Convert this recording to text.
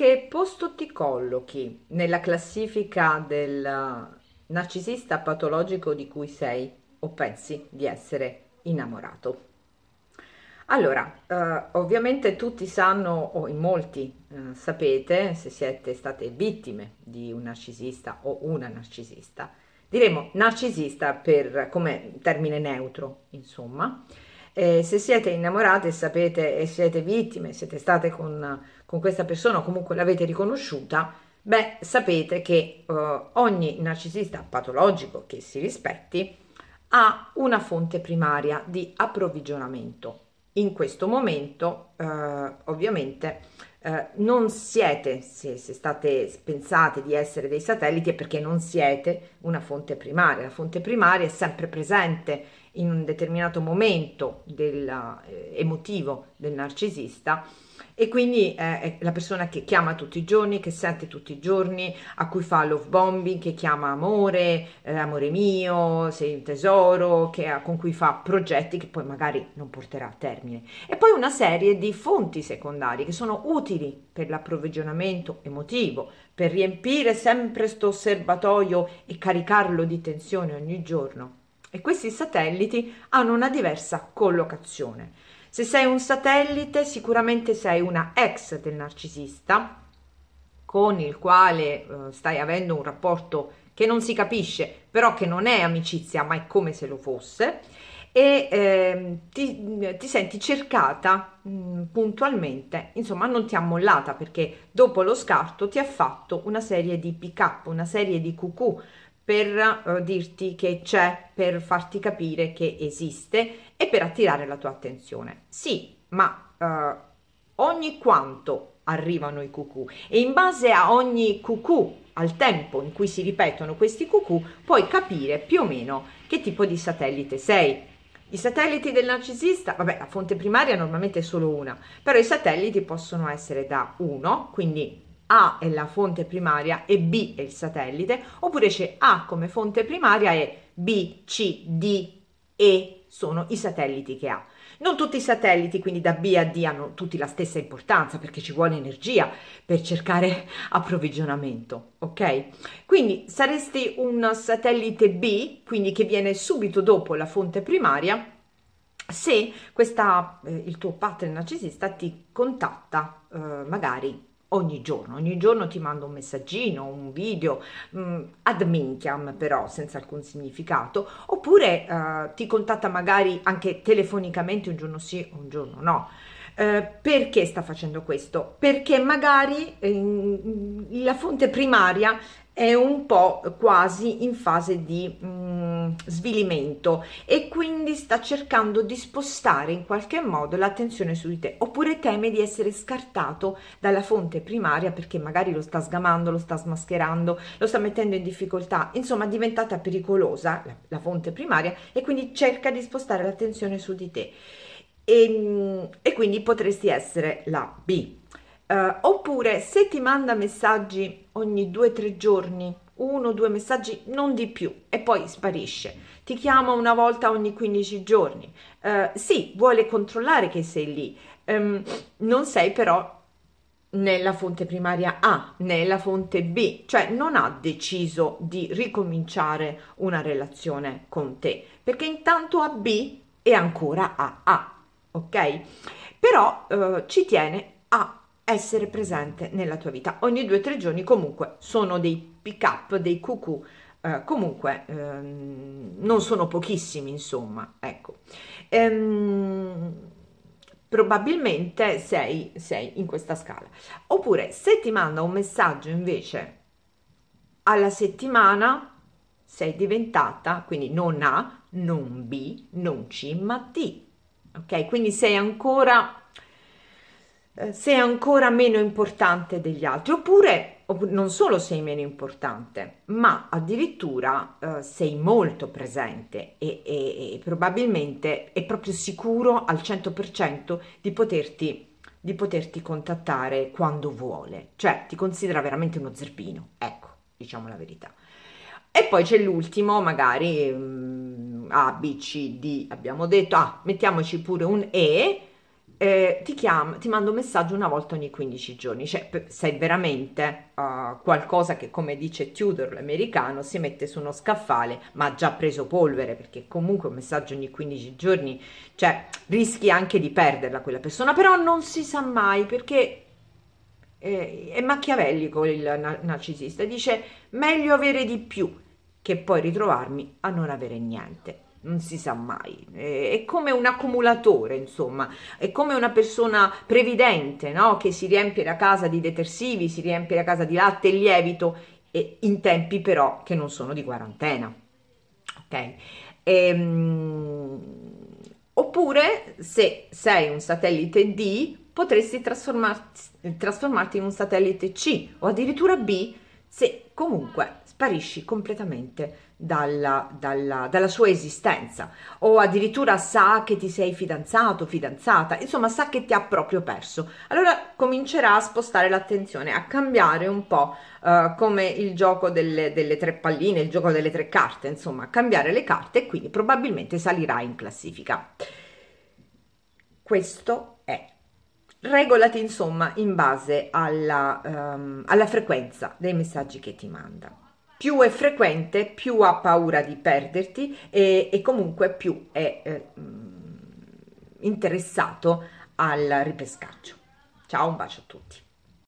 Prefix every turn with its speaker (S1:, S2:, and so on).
S1: che posto ti collochi nella classifica del narcisista patologico di cui sei o pensi di essere innamorato? Allora, eh, ovviamente tutti sanno, o in molti eh, sapete, se siete state vittime di un narcisista o una narcisista, diremo narcisista per, come termine neutro, insomma, eh, se siete innamorate sapete, e siete vittime, siete state con, con questa persona o comunque l'avete riconosciuta, beh, sapete che eh, ogni narcisista patologico che si rispetti ha una fonte primaria di approvvigionamento. In questo momento, eh, ovviamente, eh, non siete, se, se state, pensate di essere dei satelliti, è perché non siete una fonte primaria. La fonte primaria è sempre presente in un determinato momento della, eh, emotivo del narcisista e quindi eh, è la persona che chiama tutti i giorni, che sente tutti i giorni, a cui fa love bombing, che chiama amore, eh, amore mio, sei un tesoro, che, con cui fa progetti che poi magari non porterà a termine. E poi una serie di fonti secondarie che sono utili per l'approvvigionamento emotivo, per riempire sempre questo serbatoio e caricarlo di tensione ogni giorno e questi satelliti hanno una diversa collocazione. Se sei un satellite sicuramente sei una ex del narcisista con il quale eh, stai avendo un rapporto che non si capisce, però che non è amicizia, ma è come se lo fosse, e eh, ti, ti, senti cercata mh, mm, puntualmente, insomma non ti ha mollata perché dopo lo scarto ti ha fatto una serie di pick up, una serie di cucù per eh, dirti che c'è, per farti capire che esiste e per attirare la tua attenzione. Sì, ma eh, ogni quanto arrivano i cucù e in base a ogni cucù, al tempo in cui si ripetono questi cucù, puoi capire più o meno che tipo di satellite sei. I satelliti del narcisista, vabbè, la fonte primaria normalmente è solo una, però i satelliti possono essere da uno, quindi a è la fonte primaria e B è il satellite, oppure c'è A come fonte primaria e B, C, D, E sono i satelliti che ha. Non tutti i satelliti, quindi da B a D, hanno tutti la stessa importanza perché ci vuole energia per cercare approvvigionamento, ok? Quindi saresti un satellite B, quindi che viene subito dopo la fonte primaria, se questa, eh, il tuo partner narcisista ti contatta eh, magari ogni giorno, ogni giorno ti mando un messaggino, un video, mh, mm, ad minchiam però senza alcun significato, oppure eh, ti contatta magari anche telefonicamente un giorno sì, un giorno no. Eh, perché sta facendo questo? Perché magari eh, la fonte primaria è un po' quasi in fase di... Mh, mm, svilimento e quindi sta cercando di spostare in qualche modo l'attenzione su di te oppure teme di essere scartato dalla fonte primaria perché magari lo sta sgamando, lo sta smascherando, lo sta mettendo in difficoltà, insomma è diventata pericolosa la, la fonte primaria e quindi cerca di spostare l'attenzione su di te e, ehm, e quindi potresti essere la B. Uh, oppure se ti manda messaggi ogni due o tre giorni uno o due messaggi, non di più, e poi sparisce. Ti chiama una volta ogni 15 giorni. Uh, sì, vuole controllare che sei lì, um, non sei però nella fonte primaria A, nella fonte B, cioè non ha deciso di ricominciare una relazione con te, perché intanto a B e ancora a A, ok? Però uh, ci tiene a essere presente nella tua vita. Ogni due o tre giorni comunque sono dei pick up, dei cucù, eh, comunque ehm, non sono pochissimi insomma, ecco. Ehm, probabilmente sei, sei in questa scala. Oppure se ti manda un messaggio invece alla settimana sei diventata, quindi non A, non B, non C, ma T. Ok? Quindi sei ancora eh, sei ancora meno importante degli altri, oppure non solo sei meno importante, ma addirittura eh, sei molto presente e, e, e, probabilmente è proprio sicuro al 100% di poterti, di poterti contattare quando vuole, cioè ti considera veramente uno zerbino, ecco, diciamo la verità. E poi c'è l'ultimo, magari mh, mm, A, B, C, D, abbiamo detto, ah, mettiamoci pure un E, eh, ti, chiam- ti mando un messaggio una volta ogni 15 giorni, cioè è veramente uh, qualcosa che come dice Tudor l'americano si mette su uno scaffale ma ha già preso polvere perché comunque un messaggio ogni 15 giorni, cioè rischi anche di perderla quella persona, però non si sa mai perché eh, è, è macchiavellico il na- narcisista, dice meglio avere di più che poi ritrovarmi a non avere niente non si sa mai, è come un accumulatore, insomma, è come una persona previdente, no? Che si riempie la casa di detersivi, si riempie la casa di latte e lievito, e in tempi però che non sono di quarantena, ok? Ehm, oppure, se sei un satellite D, potresti trasformarti in un satellite C o addirittura B, se comunque sparisci completamente dalla, dalla, dalla, sua esistenza o addirittura sa che ti sei fidanzato, fidanzata, insomma sa che ti ha proprio perso. Allora comincerà a spostare l'attenzione, a cambiare un po' eh, come il gioco delle, delle, tre palline, il gioco delle tre carte, insomma cambiare le carte e quindi probabilmente salirà in classifica. Questo è. Regolati insomma in base alla, um, alla frequenza dei messaggi che ti manda più è frequente, più ha paura di perderti e, e comunque più è eh, mm, interessato al ripescaggio. Ciao, un bacio a tutti.